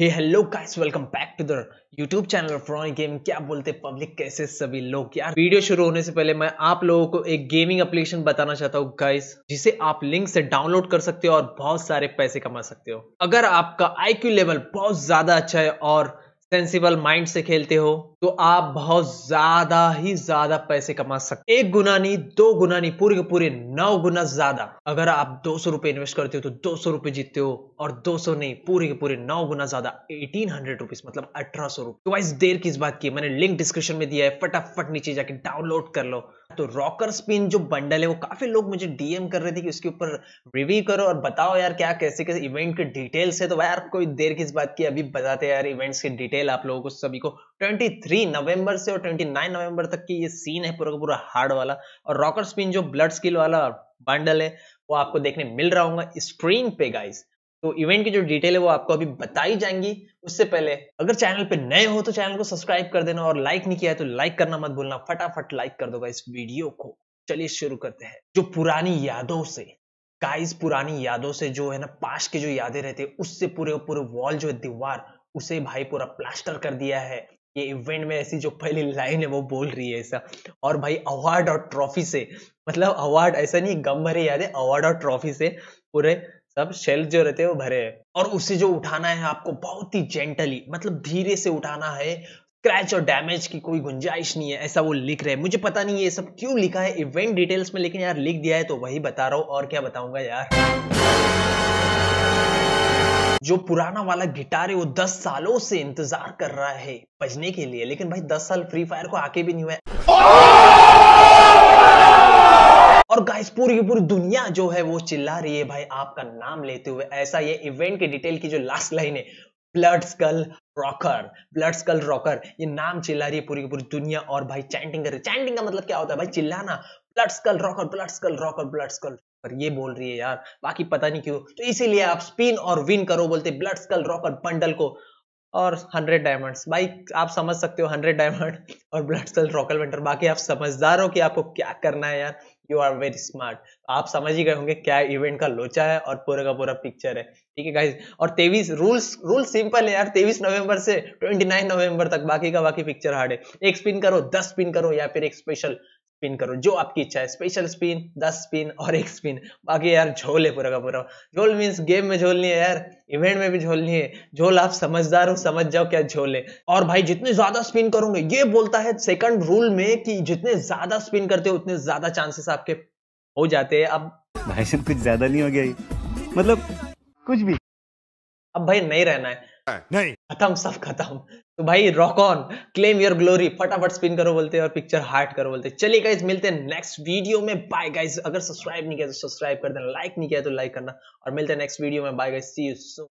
hello guys welcome back to the YouTube channel game क्या बोलते public कैसे सभी लोग यार वीडियो शुरू होने से पहले मैं आप लोगों को एक गेमिंग एप्लीकेशन बताना चाहता हूँ गाइस जिसे आप लिंक से डाउनलोड कर सकते हो और बहुत सारे पैसे कमा सकते हो अगर आपका आईक्यू लेवल बहुत ज्यादा अच्छा है और सेंसिबल माइंड से खेलते हो तो आप बहुत ज्यादा ही ज्यादा पैसे कमा सकते एक गुना नहीं दो गुना नहीं पूरे के पूरे नौ गुना ज्यादा अगर आप दो सौ रुपए इन्वेस्ट करते हो तो दो सौ रुपए जीतते हो और दो सौ नहीं पूरे के पूरे नौ गुना ज्यादा एटीन हंड्रेड रुपीज मतलब अठारह सौ रुपए तो देर किस बात की मैंने लिंक डिस्क्रिप्शन में दिया है फटाफट नीचे जाके डाउनलोड कर लो तो रॉकर स्पिन जो बंडल है वो काफी लोग मुझे डीएम कर रहे थे कि उसके ऊपर रिव्यू करो और बताओ यार क्या कैसे कैसे इवेंट के डिटेल्स है तो यार कोई देर किस बात की अभी बताते हैं यार इवेंट्स के डिटेल आप लोगों को सभी को 23 नवंबर से और 29 नवंबर तक की ये सीन है पूरा का पूरा हार्ड वाला और रॉकर स्पिन जो ब्लड स्किल वाला बंडल है वो आपको देखने मिल रहा होगा स्क्रीन पे गाइस तो इवेंट की जो डिटेल है वो आपको अभी बताई जाएंगी उससे पहले अगर चैनल पे नए हो तो चैनल को सब्सक्राइब कर देना और लाइक नहीं किया है तो लाइक करना मत भूलना फटाफट लाइक कर दोगा इस वीडियो को चलिए शुरू करते हैं जो पुरानी यादों से गाइस पुरानी यादों से जो है ना पास की जो यादें रहती है उससे पूरे पूरे वॉल जो है दीवार उसे भाई पूरा प्लास्टर कर दिया है ये इवेंट में ऐसी जो पहली लाइन है वो बोल रही है ऐसा और भाई अवार्ड और ट्रॉफी से मतलब अवार्ड ऐसा नहीं गम भरे याद है अवार्ड और ट्रॉफी से पूरे सब शेल जो रहते हैं वो भरे हैं और उसे जो उठाना है आपको बहुत ही जेंटली मतलब धीरे से उठाना है क्रैच और डैमेज की कोई गुंजाइश नहीं है ऐसा वो लिख रहे हैं मुझे पता नहीं है ये सब क्यों लिखा है इवेंट डिटेल्स में लेकिन यार लिख दिया है तो वही बता रहा हूँ और क्या बताऊंगा यार जो पुराना वाला गिटार है वो दस सालों से इंतजार कर रहा है बजने के लिए लेकिन भाई दस साल फ्री फायर को आके भी नहीं हुआ है और गाइस पूरी की पूरी दुनिया जो है वो चिल्ला रही है भाई आपका नाम लेते हुए ऐसा ये इवेंट के डिटेल की जो लास्ट लाइन है blood skull rocker blood skull rocker ये नाम चिल्ला रही है पूरी की पूरी दुनिया और भाई चैंटिंग कर रही है चैंटिंग का मतलब क्या होता है भाई चिल्लाना blood skull rocker blood skull rocker blood skull पर ये बोल रही है यार बाकी पता नहीं क्यों तो इसीलिए आप स्पिन और विन करो बोलते ब्लड स्कल रॉकर बंडल को और हंड्रेड डायमंड्स भाई आप समझ सकते हो हंड्रेड डायमंड और ब्लड सेल रॉकल विंटर बाकी आप समझदार हो कि आपको क्या करना है यार यू आर वेरी स्मार्ट आप समझ ही गए होंगे क्या इवेंट का लोचा है और पूरा का पूरा पिक्चर है ठीक है गाइज और तेईस रूल्स रूल सिंपल है यार तेईस नवंबर से नाइन नवंबर तक बाकी का बाकी पिक्चर हार्ड है एक स्पिन करो दस स्पिन करो या फिर एक स्पेशल स्पिन करो जो आपकी इच्छा है स्पेशल स्पिन दस स्पिन और एक स्पिन बाकी यार झोल है पूरा का पूरा झोल मीन्स गेम में झोल नहीं है यार इवेंट में भी झोल नहीं है झोल आप समझदार हो समझ जाओ क्या झोल है और भाई जितने ज्यादा स्पिन करोगे ये बोलता है सेकंड रूल में कि जितने ज्यादा स्पिन करते हो उतने ज्यादा चांसेस आपके हो जाते हैं अब भाई कुछ ज्यादा नहीं हो गया मतलब कुछ भी अब भाई नहीं रहना है नहीं खत्म सब खत्म तो भाई rock on claim your glory फटाफट स्पिन करो बोलते हैं और पिक्चर हार्ट करो बोलते हैं चलिए गाइज मिलते हैं नेक्स्ट वीडियो में बाय गाइज अगर सब्सक्राइब नहीं किया तो सब्सक्राइब कर देना लाइक नहीं किया तो लाइक करना और मिलते हैं नेक्स्ट वीडियो में बाय गाइज सी यू